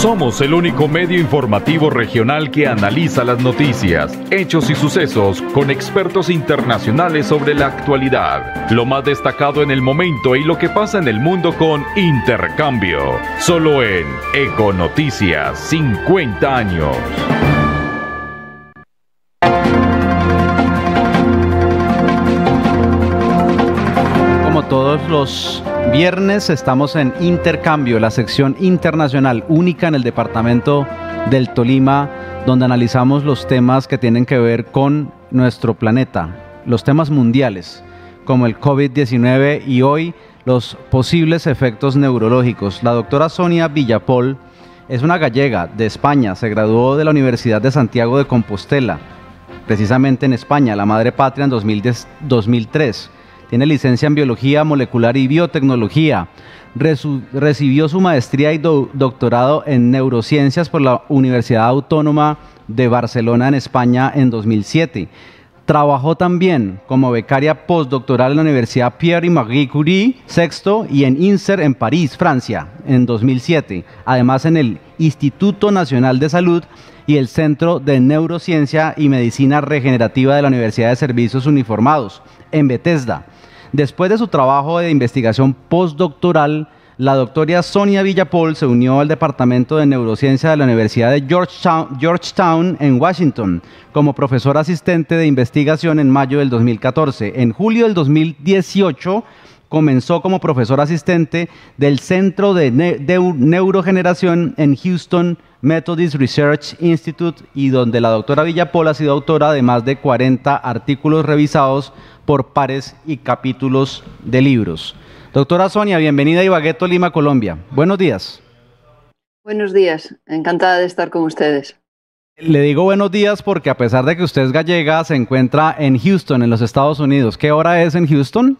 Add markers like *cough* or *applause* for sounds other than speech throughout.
Somos el único medio informativo regional que analiza las noticias, hechos y sucesos con expertos internacionales sobre la actualidad, lo más destacado en el momento y lo que pasa en el mundo con Intercambio, solo en Econoticias 50 años. Como todos los Viernes estamos en Intercambio, la sección internacional única en el departamento del Tolima, donde analizamos los temas que tienen que ver con nuestro planeta, los temas mundiales, como el COVID-19 y hoy los posibles efectos neurológicos. La doctora Sonia Villapol es una gallega de España, se graduó de la Universidad de Santiago de Compostela, precisamente en España, la madre patria en 2003 tiene licencia en Biología Molecular y Biotecnología. recibió su maestría y doctorado en Neurociencias por la Universidad Autónoma de Barcelona en España en 2007. Trabajó también como becaria postdoctoral en la Universidad Pierre y Marie Curie VI y en INSER en París, Francia, en 2007. Además en el Instituto Nacional de Salud y el Centro de Neurociencia y Medicina Regenerativa de la Universidad de Servicios Uniformados, en Bethesda. Después de su trabajo de investigación postdoctoral, la doctora Sonia Villapol se unió al Departamento de Neurociencia de la Universidad de Georgetown, en Washington como profesora asistente de investigación en mayo del 2014. En julio del 2018 comenzó como profesora asistente del Centro de, de Neurogeneración en Houston Methodist Research Institute y donde la doctora Villapol ha sido autora de más de 40 artículos revisados por pares y capítulos de libros. Doctora Sonia, bienvenida a Ibagueto, Lima, Colombia. Buenos días. Buenos días, encantada de estar con ustedes. Le digo buenos días porque a pesar de que usted es gallega, se encuentra en Houston, en los Estados Unidos. ¿Qué hora es en Houston?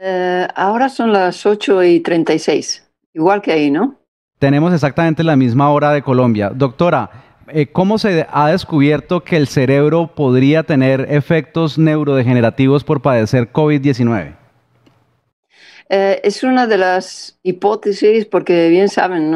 Eh, ahora son las 8 y 36, igual que ahí, ¿no? Tenemos exactamente la misma hora de Colombia. Doctora, eh, ¿cómo se ha descubierto que el cerebro podría tener efectos neurodegenerativos por padecer COVID-19? Eh, es una de las hipótesis porque bien saben,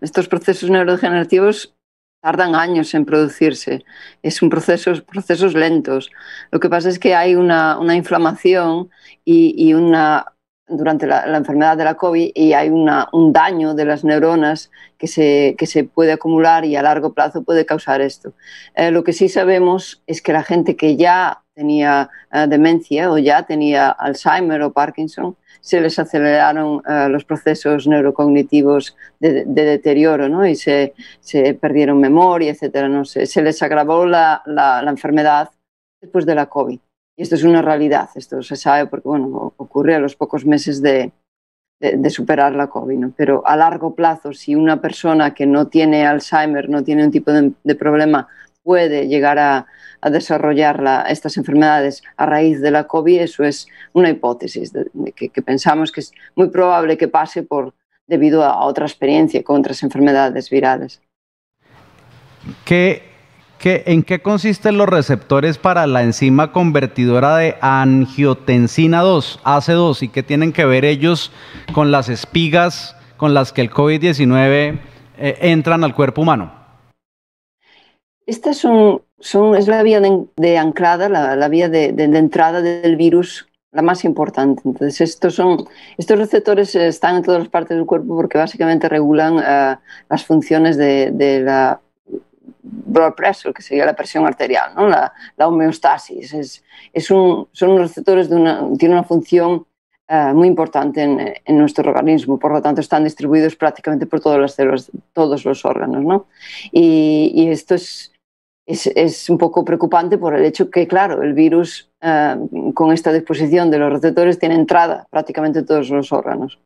estos procesos neurodegenerativos tardan años en producirse. Es un proceso, procesos lentos. Lo que pasa es que hay una, inflamación y, una durante la, enfermedad de la COVID y hay un daño de las neuronas que se, se, puede acumular y a largo plazo puede causar esto. Eh, lo que sí sabemos es que la gente que ya tenía eh, demencia o ya tenía Alzheimer o Parkinson, se les aceleraron eh, los procesos neurocognitivos de, deterioro ¿no? y se, perdieron memoria, etc. No se les agravó la, enfermedad después de la COVID. Y esto es una realidad, esto se sabe porque bueno, ocurre a los pocos meses de, superar la COVID. Pero a largo plazo, si una persona que no tiene Alzheimer, no tiene un tipo de problema puede llegar a, desarrollar estas enfermedades a raíz de la COVID, eso es una hipótesis que, pensamos que es muy probable que pase por debido a otra experiencia con otras enfermedades virales. en qué consisten los receptores para la enzima convertidora de angiotensina 2, AC2, y qué tienen que ver ellos con las espigas con las que el COVID-19 eh, entran al cuerpo humano? Esta es, son, es la vía de, anclada, la, vía de, entrada del virus, la más importante. Entonces, estos, son, estos receptores están en todas las partes del cuerpo porque básicamente regulan eh, las funciones de, la blood pressure, que sería la presión arterial, ¿no? la, homeostasis. Es, es un, son receptores de una, tienen una función eh, muy importante en, nuestro organismo, por lo tanto están distribuidos prácticamente por todas las células, todos los órganos. ¿no? Y, esto es, es, un poco preocupante por el hecho que, claro, el virus eh, con esta disposición de los receptores tiene entrada prácticamente todos los órganos.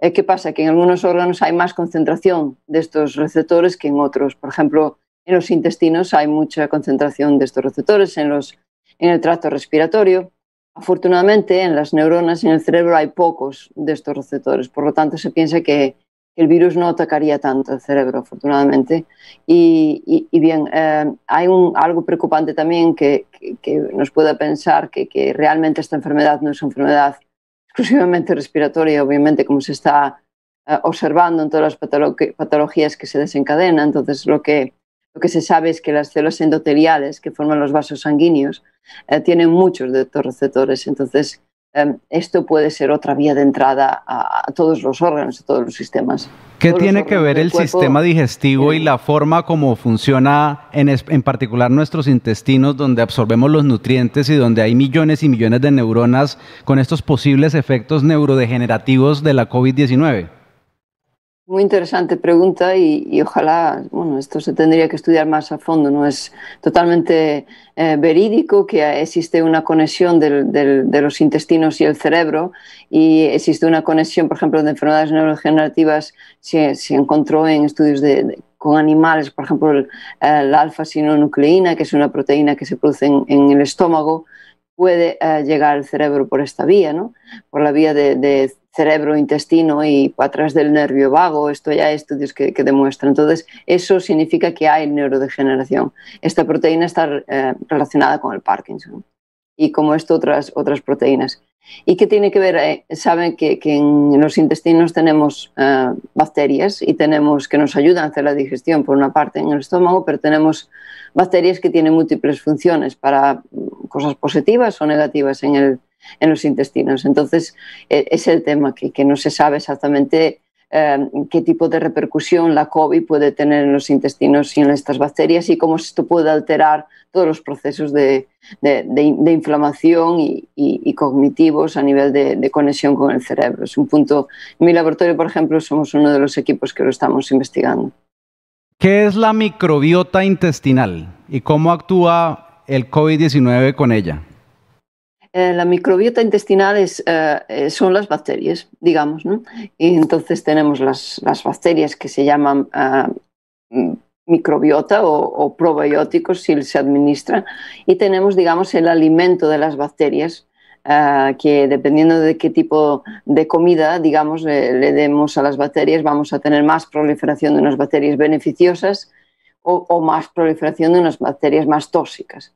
Eh, ¿Qué pasa? Que en algunos órganos hay más concentración de estos receptores que en otros. Por ejemplo, en los intestinos hay mucha concentración de estos receptores, en, los, en el tracto respiratorio. Afortunadamente, en las neuronas, y en el cerebro, hay pocos de estos receptores, por lo tanto, se piensa que el virus no atacaría tanto el cerebro, afortunadamente. Y, bien, eh, hay algo preocupante también que, nos pueda pensar que, realmente esta enfermedad no es una enfermedad exclusivamente respiratoria, obviamente, como se está eh, observando en todas las patologías que se desencadenan. Entonces, lo que lo que se sabe es que las células endoteliales que forman los vasos sanguíneos eh, tienen muchos de estos receptores, entonces em, esto puede ser otra vía de entrada a, todos los órganos, a todos los sistemas. ¿Qué tiene que ver el sistema digestivo y la forma como funciona en, en particular nuestros intestinos, donde absorbemos los nutrientes y donde hay millones y millones de neuronas con estos posibles efectos neurodegenerativos de la COVID-19? Muy interesante pregunta y, ojalá, bueno, esto se tendría que estudiar más a fondo, no es totalmente eh, verídico que existe una conexión de los intestinos y el cerebro y existe una conexión, por ejemplo, de enfermedades neurodegenerativas, se, se encontró en estudios de, con animales, por ejemplo, la alfa-sinonucleína, que es una proteína que se produce en, el estómago, puede eh, llegar al cerebro por esta vía, ¿no? por la vía de cerebro, intestino y atrás del nervio vago. Esto ya hay estudios que, que demuestran. Entonces, eso significa que hay neurodegeneración. Esta proteína está eh, relacionada con el Parkinson y como esto otras, otras proteínas. ¿Y qué tiene que ver? Eh, saben que, en los intestinos tenemos eh, bacterias y tenemos que nos ayudan a hacer la digestión por una parte en el estómago, pero tenemos bacterias que tienen múltiples funciones para mm, cosas positivas o negativas en el, en los intestinos. Entonces, e, es el tema que no se sabe exactamente eh, qué tipo de repercusión la COVID puede tener en los intestinos y en estas bacterias y cómo esto puede alterar todos los procesos de, inflamación y, y, cognitivos a nivel de, conexión con el cerebro. Es un punto, en mi laboratorio, por ejemplo, somos uno de los equipos que lo estamos investigando. ¿Qué es la microbiota intestinal y cómo actúa el COVID-19 con ella? Eh, la microbiota intestinal es, eh, eh, son las bacterias, digamos, ¿no? Y entonces tenemos las, bacterias que se llaman ah, mm, microbiota o, probióticos si se administra, y tenemos, digamos, el alimento de las bacterias, ah, que dependiendo de qué tipo de comida, digamos, le demos a las bacterias, vamos a tener más proliferación de unas bacterias beneficiosas o más proliferación de unas bacterias más tóxicas.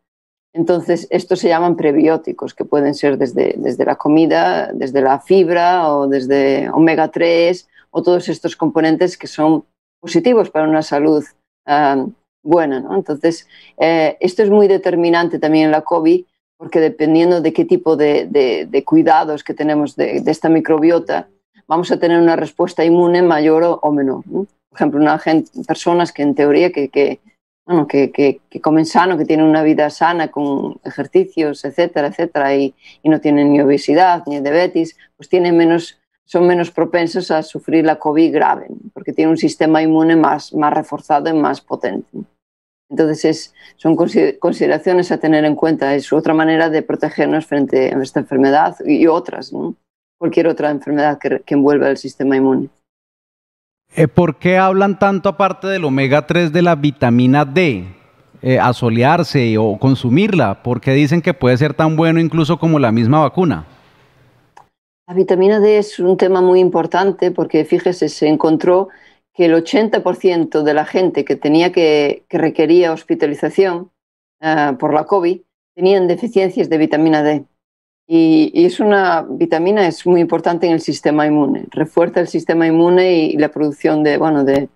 Entonces, estos se llaman prebióticos, que pueden ser desde, la comida, desde la fibra o desde omega 3 o todos estos componentes que son positivos para una salud buena. Entonces, eh, esto es muy determinante también en la COVID, porque dependiendo de qué tipo de, cuidados que tenemos de, esta microbiota, vamos a tener una respuesta inmune mayor o, menor. Por ejemplo, una personas que en teoría que, que, comen sano, que tienen una vida sana con ejercicios, etcétera, etcétera, y, no tienen ni obesidad ni diabetes, pues son menos propensos a sufrir la COVID grave, porque tienen un sistema inmune más, más reforzado y más potente. Entonces, es, son consideraciones a tener en cuenta, es otra manera de protegernos frente a esta enfermedad y otras, cualquier otra enfermedad que, que envuelva el sistema inmune. Eh, ¿Por qué hablan tanto aparte del omega 3 de la vitamina D? a eh, asolearse o consumirla? porque dicen que puede ser tan bueno incluso como la misma vacuna? La vitamina D es un tema muy importante porque fíjese, se encontró que el 80% de la gente que tenía que, requería hospitalización ah, por la COVID tenían deficiencias de vitamina D. Y, es una vitamina es muy importante en el sistema inmune, refuerza el sistema inmune y, la producción de, bueno, de,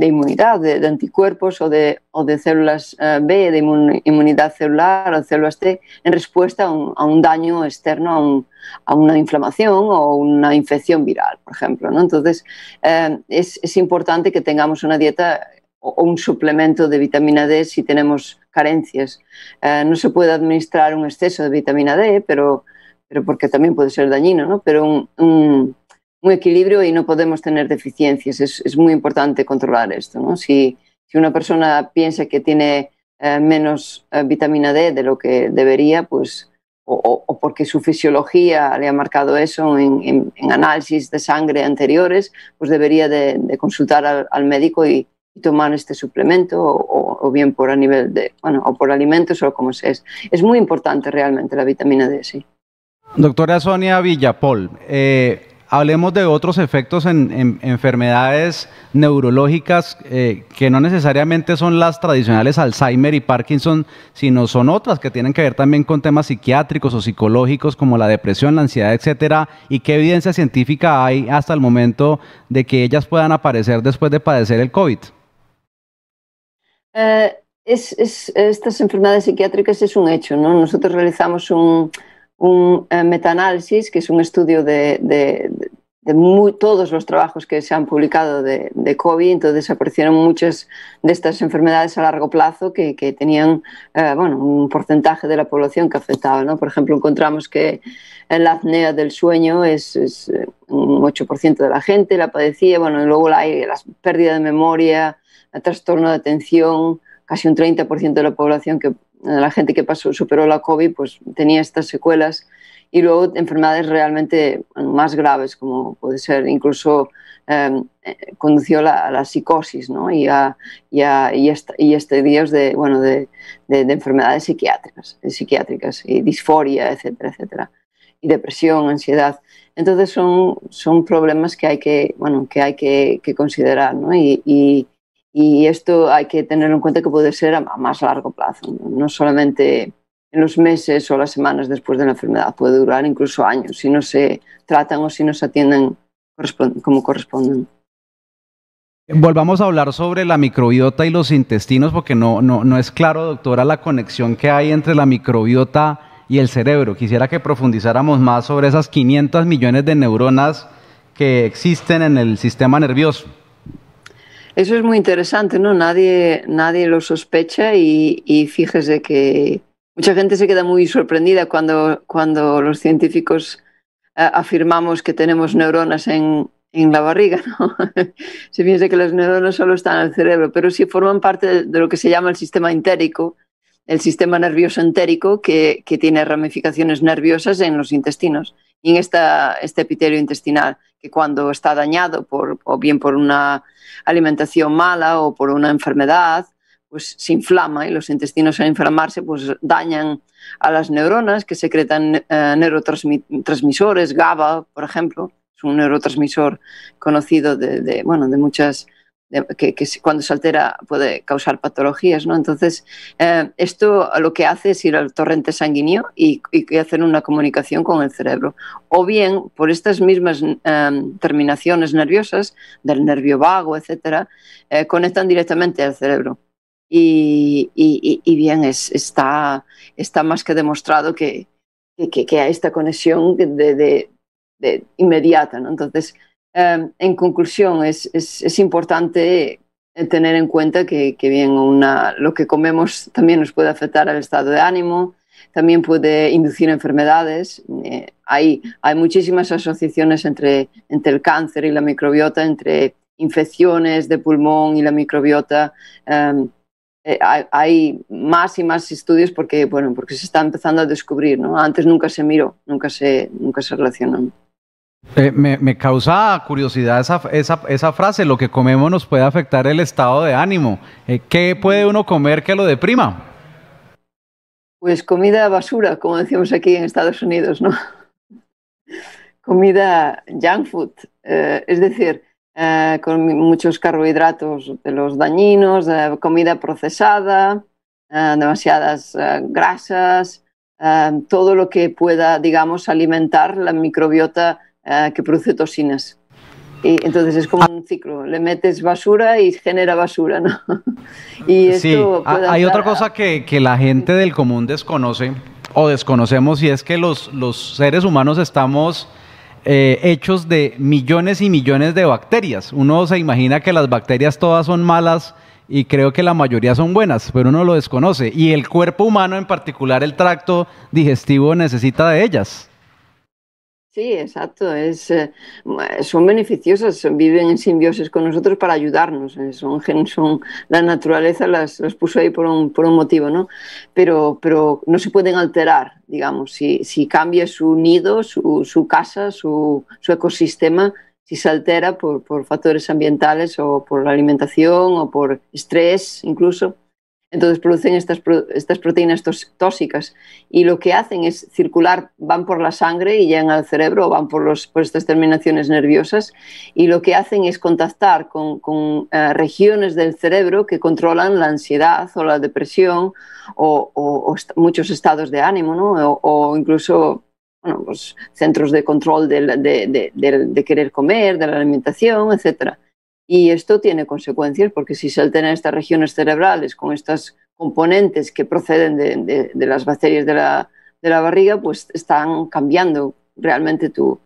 inmunidad, de, anticuerpos o de, o de células eh, B, de inmunidad celular o células T, en respuesta a un, daño externo, a, una inflamación o una infección viral, por ejemplo. Entonces, eh, es, es importante que tengamos una dieta o un suplemento de vitamina D si tenemos carencias. Eh, no se puede administrar un exceso de vitamina D, pero, pero porque también puede ser dañino, Pero un, equilibrio y no podemos tener deficiencias. Es, muy importante controlar esto, Si, una persona piensa que tiene eh, menos eh, vitamina D de lo que debería, pues o, porque su fisiología le ha marcado eso en, análisis de sangre anteriores, pues debería de, consultar al médico y, y tomar este suplemento o, bien por a nivel de, bueno, o por alimentos o como se es. Es muy importante realmente la vitamina D, sí. Doctora Sonia Villapol, eh, hablemos de otros efectos en, enfermedades neurológicas eh, que no necesariamente son las tradicionales Alzheimer y Parkinson, sino son otras que tienen que ver también con temas psiquiátricos o psicológicos como la depresión, la ansiedad, etcétera, y qué evidencia científica hay hasta el momento de que ellas puedan aparecer después de padecer el COVID. Eh, estas enfermedades psiquiátricas es un hecho, Nosotros realizamos un, meta eh, metaanálisis, que es un estudio de, todos los trabajos que se han publicado de, COVID, entonces aparecieron muchas de estas enfermedades a largo plazo que, tenían eh, un porcentaje de la población que afectaba. Por ejemplo, encontramos que la acnea del sueño es, un 8% de la gente la padecía, luego hay la pérdida de memoria, a trastorno de atención, casi un 30% de la población, que, de la gente que pasó, superó la COVID, pues tenía estas secuelas. Y luego enfermedades realmente más graves, como puede ser incluso em, eh, condució a la psicosis ¿no? y, a, y, a, y, de, bueno, de, de, enfermedades psiquiátricas, eh, psiquiátricas y disforia, etcétera, etcétera. Y depresión, ansiedad. Entonces son, son problemas que hay que, bueno, que, hay que, considerar ¿no? y, y esto hay que tenerlo en cuenta que puede ser a más largo plazo, no solamente en los meses o las semanas después de la enfermedad, puede durar incluso años si no se tratan o si no se atienden como corresponden. Volvamos a hablar sobre la microbiota y los intestinos, porque no, no, no es claro, doctora, la conexión que hay entre la microbiota y el cerebro. Quisiera que profundizáramos más sobre esas 500 millones de neuronas que existen en el sistema nervioso. Eso es muy interesante, ¿no? Nadie, lo sospecha y, fíjese que mucha gente se queda muy sorprendida cuando, los científicos eh, afirmamos que tenemos neuronas en, la barriga, ¿no? *laughs* se piensa que las neuronas solo están en el cerebro, pero sí forman parte de lo que se llama el sistema entérico, el sistema nervioso entérico que, tiene ramificaciones nerviosas en los intestinos y en este epitelio intestinal que cuando está dañado por, o bien por una alimentación mala o por una enfermedad, pues se inflama y los intestinos al inflamarse pues dañan a las neuronas que secretan eh, neurotransmisores, GABA, por ejemplo, es un neurotransmisor conocido de, de, bueno, de muchas que, cuando se altera puede causar patologías, ¿no? Entonces, eh, esto lo que hace es ir al torrente sanguíneo y, hacer una comunicación con el cerebro. O bien, por estas mismas em, terminaciones nerviosas, del nervio vago, etcétera, eh, conectan directamente al cerebro. Y, bien, es, está, está más que demostrado que, que, que hay esta conexión de, de, de inmediata, ¿no? Entonces, Em, en conclusión, es, es, importante eh, tener en cuenta que, que bien una, lo que comemos también nos puede afectar al estado de ánimo, también puede inducir enfermedades. Eh, hay, hay, muchísimas asociaciones entre, entre el cáncer y la microbiota, entre infecciones de pulmón y la microbiota. Em, eh, hay, más y más estudios porque, bueno, porque se está empezando a descubrir. ¿no? Antes nunca se miró, nunca se, nunca se relacionó. Eh, me, causa curiosidad esa, frase, lo que comemos nos puede afectar el estado de ánimo. Eh, ¿Qué puede uno comer que lo deprima? Pues comida basura, como decimos aquí en Estados Unidos, ¿no? *laughs* comida junk food, eh, es decir, con muchos carbohidratos de los dañinos, comida procesada, demasiadas grasas, todo lo que pueda, digamos, alimentar la microbiota Ah, que produce toxinas. Y entonces es como ah. un ciclo, le metes basura y genera basura, ¿no? *laughs* sí, ah, hay otra cosa que, que, la gente del común desconoce o desconocemos y es que los, seres humanos estamos... Eh, hechos de millones y millones de bacterias. Uno se imagina que las bacterias todas son malas y creo que la mayoría son buenas, pero uno lo desconoce. Y el cuerpo humano, en particular el tracto digestivo, necesita de ellas. Sí, exacto. Es, eh, son beneficiosas, viven en simbiosis con nosotros para ayudarnos. Eh, son, son, la naturaleza las, puso ahí por un, por un, motivo, ¿no? Pero, pero no se pueden alterar, digamos. Si, si cambia su nido, su, su casa, su, ecosistema, si se altera por, por factores ambientales o por la alimentación o por estrés incluso, entonces producen estas, estas proteínas tóxicas y lo que hacen es circular, van por la sangre y llegan al cerebro, van por, los, estas terminaciones nerviosas y lo que hacen es contactar con, eh, regiones del cerebro que controlan la ansiedad o la depresión o, muchos estados de ánimo o, incluso bueno, pues, centros de control de, de, querer comer, de la alimentación, etc. Y esto tiene consecuencias porque si se alteran estas regiones cerebrales con estas componentes que proceden de, las bacterias de la, de la, barriga, pues están cambiando realmente tu,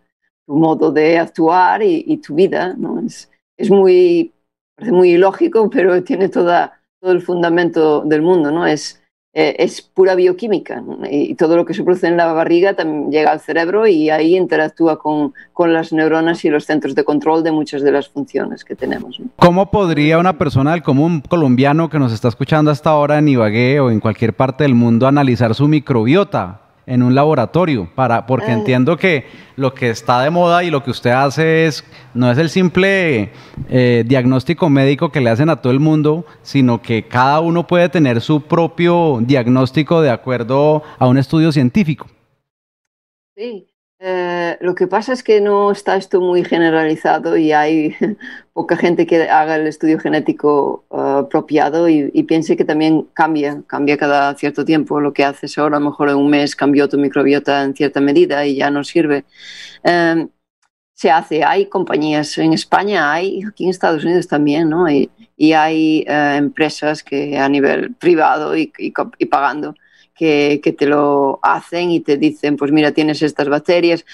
modo de actuar y, tu vida. ¿no? Es, es, muy, muy ilógico, pero tiene toda, todo el fundamento del mundo. ¿no? Es, eh, es pura bioquímica y todo lo que se produce en la barriga también llega al cerebro y ahí interactúa con, las neuronas y los centros de control de muchas de las funciones que tenemos. ¿Cómo podría una persona del común colombiano que nos está escuchando hasta ahora en Ibagué o en cualquier parte del mundo analizar su microbiota? en un laboratorio, para, porque ah. entiendo que lo que está de moda y lo que usted hace es, no es el simple eh, diagnóstico médico que le hacen a todo el mundo, sino que cada uno puede tener su propio diagnóstico de acuerdo a un estudio científico. Sí, eh, lo que pasa es que no está esto muy generalizado y hay *laughs* poca gente que haga el estudio genético eh, apropiado y, piense que también cambia, cambia cada cierto tiempo. Lo que haces ahora, a lo mejor en un mes cambió tu microbiota en cierta medida y ya no sirve. Em, se hace, hay compañías en España, hay aquí en Estados Unidos también, ¿no? Y, hay eh, empresas que a nivel privado y pagando que, te lo hacen y te dicen, pues mira, tienes estas bacterias.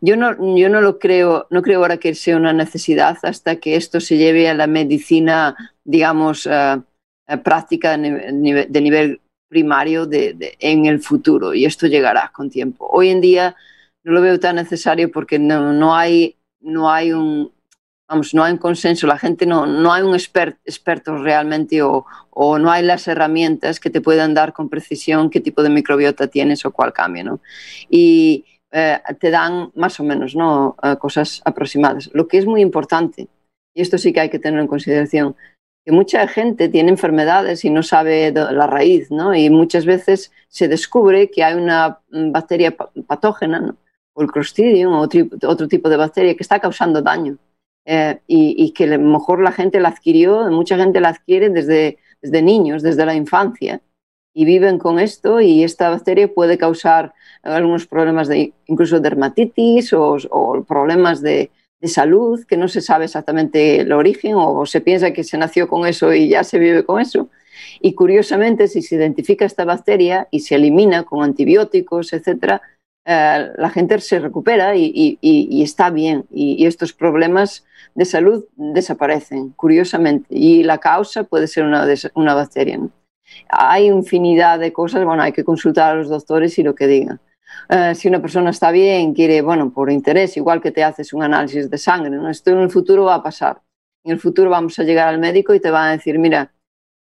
Yo no, yo no lo creo, no creo ahora que sea una necesidad hasta que esto se lleve a la medicina, digamos, eh, eh, práctica de nivel, primario en el futuro y esto llegará con tiempo. Hoy en día no lo veo tan necesario porque no hay, no hay un, vamos, no hay un consenso, la gente no, no hay un experto realmente o, no hay las herramientas que te puedan dar con precisión qué tipo de microbiota tienes o cuál cambio, ¿no? Y eh, te dan más o menos, ¿no? Eh, cosas aproximadas. Lo que es muy importante, y esto sí que hay que tener en consideración, que mucha gente tiene enfermedades y no sabe la raíz, ¿no? Y muchas veces se descubre que hay una mm, bacteria patógena, o el Crostidium o otro tipo de bacteria que está causando daño eh, y, que a lo mejor la gente la adquirió, mucha gente la adquiere desde, desde niños, desde la infancia, y viven con esto y esta bacteria puede causar algunos problemas de incluso dermatitis o, problemas de, de, salud que no se sabe exactamente el origen o se piensa que se nació con eso y ya se vive con eso. Y curiosamente, si se identifica esta bacteria y se elimina con antibióticos, etcétera, eh, la gente se recupera y, está bien y, estos problemas de salud desaparecen, curiosamente, y la causa puede ser una, bacteria. Hay infinidad de cosas, bueno, hay que consultar a los doctores y lo que digan. Eh, si una persona está bien, quiere, bueno, por interés, igual que te haces un análisis de sangre, ¿no? esto en el futuro va a pasar. En el futuro vamos a llegar al médico y te va a decir, mira,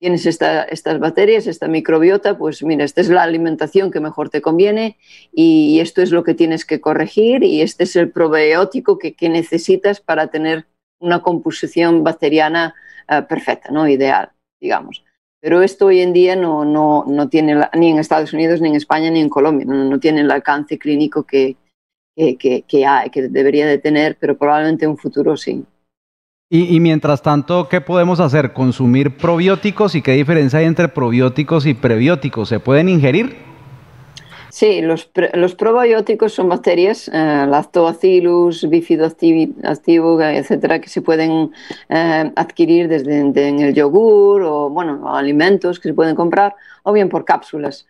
tienes estas bacterias, esta microbiota, pues mira, esta es la alimentación que mejor te conviene y esto es lo que tienes que corregir y este es el probiótico que, que necesitas para tener una composición bacteriana eh, perfecta, ¿no? ideal, digamos. Pero esto hoy en día no, no, no tiene, ni en Estados Unidos, ni en España, ni en Colombia, no, tiene el alcance clínico que, que, que, hay, que debería de tener, pero probablemente en un futuro sí. Y, mientras tanto, ¿qué podemos hacer? ¿Consumir probióticos y qué diferencia hay entre probióticos y prebióticos? ¿Se pueden ingerir? Sí, los, los probióticos son bacterias, eh, lactoacilus, lactobacillus, etc., etcétera, que se pueden eh, adquirir desde en el yogur o bueno, alimentos que se pueden comprar o bien por cápsulas.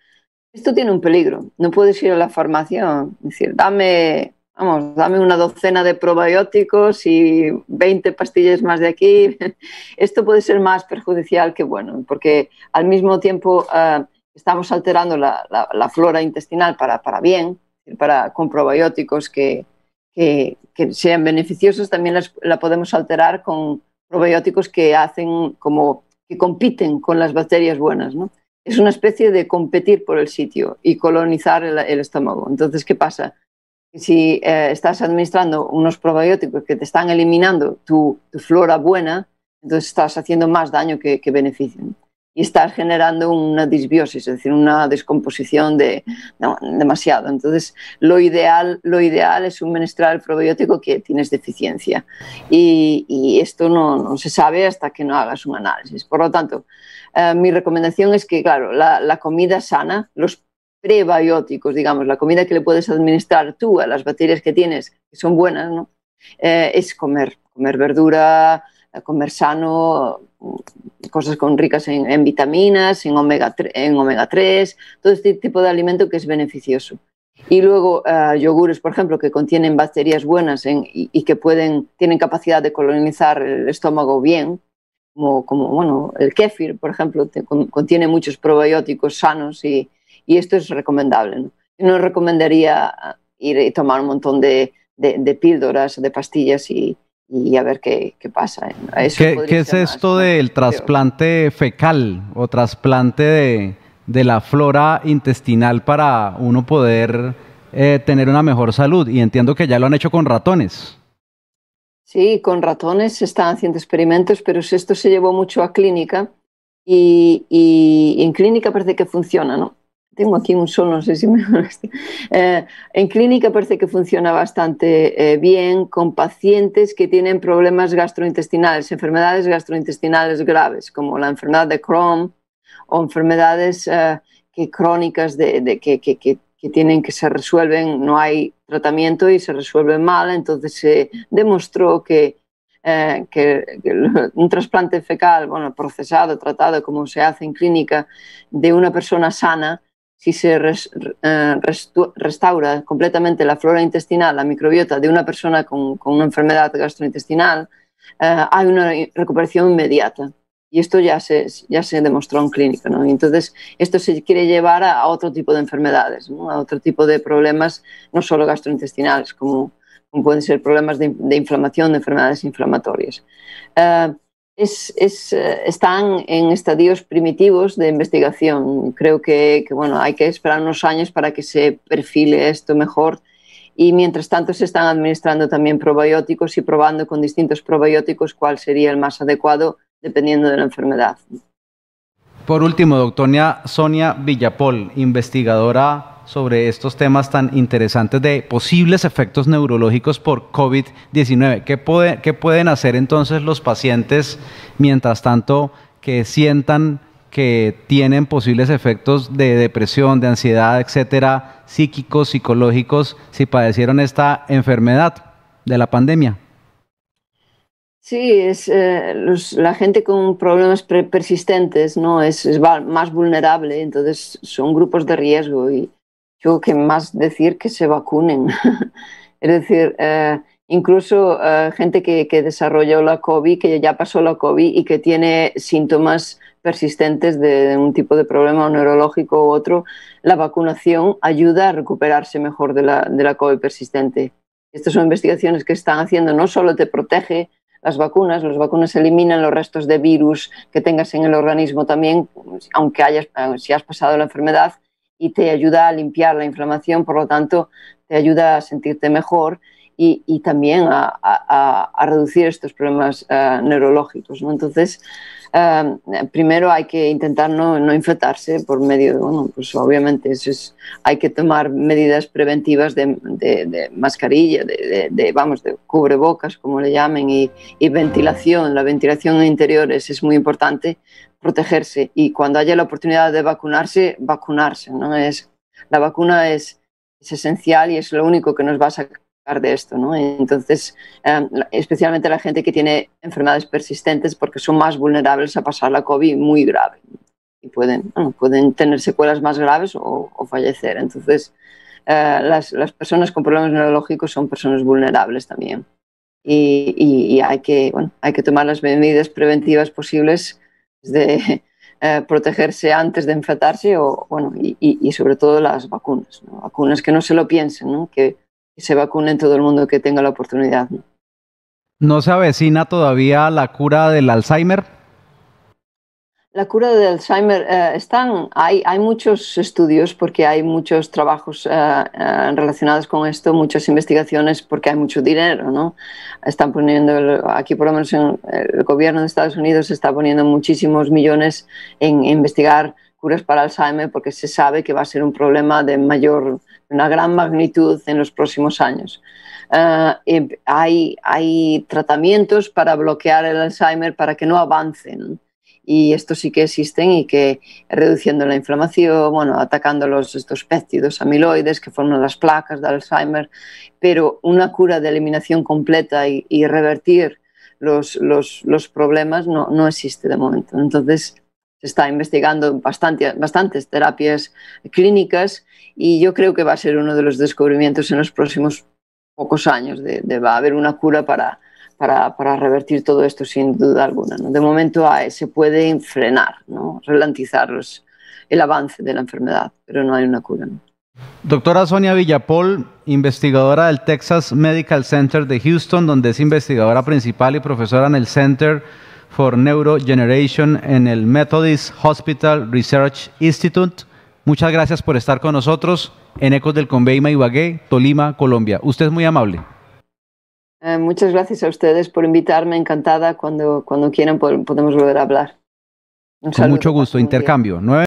Esto tiene un peligro. No puedes ir a la farmacia y decir, dame Vamos, dame una docena de probióticos y 20 pastillas más de aquí. *laughs* Esto puede ser más perjudicial que bueno, porque al mismo tiempo eh, estamos alterando la, flora intestinal para, bien, para, con probióticos que, que, sean beneficiosos, también la podemos alterar con probióticos que hacen como que compiten con las bacterias buenas, ¿no? Es una especie de competir por el sitio y colonizar el estómago. Entonces, ¿qué pasa? si eh, estás administrando unos probióticos que te están eliminando tu, flora buena, entonces estás haciendo más daño que, beneficio. Y estás generando una disbiosis, es decir, una descomposición de, demasiado. Entonces, lo ideal, lo ideal es un el probiótico que tienes deficiencia. Y, esto no, se sabe hasta que no hagas un análisis. Por lo tanto, eh, mi recomendación es que, claro, la, la comida sana, los prebióticos, digamos, la comida que le puedes administrar tú a las bacterias que tienes, que son buenas, ¿no? Eh, es comer, comer verdura, comer sano, cosas con, ricas en, vitaminas, en omega, en omega 3, todo este tipo de alimento que es beneficioso. Y luego eh, yogures, por ejemplo, que contienen bacterias buenas y, que pueden, tienen capacidad de colonizar el estómago bien, como, bueno, el kéfir, por ejemplo, contiene muchos probióticos sanos y, y esto es recomendable. No, no recomendaría ah, ir y tomar un montón de, de, píldoras, de pastillas y, y a ver qué, qué pasa. ¿eh? ¿Qué, es esto del trasplante fecal o trasplante de, de, la flora intestinal para uno poder eh, tener una mejor salud? Y entiendo que ya lo han hecho con ratones. Sí, con ratones se están haciendo experimentos, pero esto se llevó mucho a clínica y, y en clínica parece que funciona, ¿no? tengo aquí un solo no sé si me *laughs* eh, en clínica parece que funciona bastante eh, bien con pacientes que tienen problemas gastrointestinales, enfermedades gastrointestinales graves, como la enfermedad de Crohn o enfermedades eh, que crónicas de, que, que, tienen que se resuelven, no hay tratamiento y se resuelven mal. Entonces se demostró que que, que, un trasplante fecal, bueno, procesado, tratado, como se hace en clínica, de una persona sana, si se eh, restaura completamente la flora intestinal, la microbiota de una persona con, una enfermedad gastrointestinal, eh, hay una recuperación inmediata. Y esto ya se, ya se demostró en clínica. ¿no? Entonces, esto se quiere llevar a, otro tipo de enfermedades, a otro tipo de problemas, no solo gastrointestinales, como, pueden ser problemas de, inflamación, de enfermedades inflamatorias. Eh, eh, están en estadios primitivos de investigación. Creo que, bueno, hay que esperar unos años para que se perfile esto mejor. Y mientras tanto se están administrando también probióticos y probando con distintos probióticos cuál sería el más adecuado dependiendo de la enfermedad. Por último, doctora Sonia Villapol, investigadora sobre estos temas tan interesantes de posibles efectos neurológicos por COVID-19. ¿Qué, pueden hacer entonces los pacientes mientras tanto que sientan que tienen posibles efectos de depresión, de ansiedad, etcétera, psíquicos, psicológicos, si padecieron esta enfermedad de la pandemia? Sí, es eh, la gente con problemas persistentes, ¿no? es, más vulnerable, entonces son grupos de riesgo y yo que más decir que se vacunen. *laughs* es decir, eh, incluso eh, gente que, que, desarrolló la COVID, que ya pasó la COVID y que tiene síntomas persistentes de, un tipo de problema neurológico u otro, la vacunación ayuda a recuperarse mejor de la, de la COVID persistente. Estas son investigaciones que están haciendo, no solo te protege las vacunas, las vacunas eliminan los restos de virus que tengas en el organismo también, aunque hayas, si has pasado la enfermedad, y te ayuda a limpiar la inflamación, por lo tanto, te ayuda a sentirte mejor y, también a, reducir estos problemas eh, neurológicos. Entonces, eh, primero hay que intentar no, no infectarse por medio, de, bueno, pues obviamente eso es, hay que tomar medidas preventivas de, mascarilla, de, vamos, de cubrebocas, como le llamen, y, y, ventilación. La ventilación en interiores es muy importante protegerse y cuando haya la oportunidad de vacunarse, vacunarse. ¿no? Es, la vacuna es, esencial y es lo único que nos va a sacar de esto. ¿no? Entonces, em, especialmente la gente que tiene enfermedades persistentes porque son más vulnerables a pasar la COVID muy grave y pueden, tener secuelas más graves o, fallecer. Entonces, eh, las, personas con problemas neurológicos son personas vulnerables también. Y, hay, que, hay que tomar las medidas preventivas posibles de *laughs* eh, protegerse antes de enfrentarse o, y, sobre todo las vacunas, vacunas que no se lo piensen, que, se vacunen todo el mundo que tenga la oportunidad. ¿No se avecina todavía la cura del Alzheimer? La cura de Alzheimer eh, están, hay, hay, muchos estudios porque hay muchos trabajos eh, eh, relacionados con esto, muchas investigaciones porque hay mucho dinero, ¿no? Están poniendo, aquí por lo menos en el gobierno de Estados Unidos está poniendo muchísimos millones en investigar curas para Alzheimer porque se sabe que va a ser un problema de mayor, una gran magnitud en los próximos años. Em, hay, hay tratamientos para bloquear el Alzheimer para que no avancen. ¿no? y estos sí que existen y que reduciendo la inflamación, bueno, atacando los, estos péptidos amiloides que forman las placas de Alzheimer, pero una cura de eliminación completa y, revertir los, los, problemas no, no, existe de momento. Entonces se está investigando bastante, bastantes terapias clínicas y yo creo que va a ser uno de los descubrimientos en los próximos pocos años de, de va a haber una cura para, para, revertir todo esto sin duda alguna. De momento ah, eh, se puede frenar, ¿no? ralentizar los, el avance de la enfermedad, pero no hay una cura. Doctora Sonia Villapol, investigadora del Texas Medical Center de Houston, donde es investigadora principal y profesora en el Center for Neurogeneration en el Methodist Hospital Research Institute. Muchas gracias por estar con nosotros en Ecos del Conveima Ibagué, Tolima, Colombia. Usted es muy amable. Eh, muchas gracias a ustedes por invitarme, encantada. Cuando, cuando quieran podemos volver a hablar. Con mucho gusto, intercambio.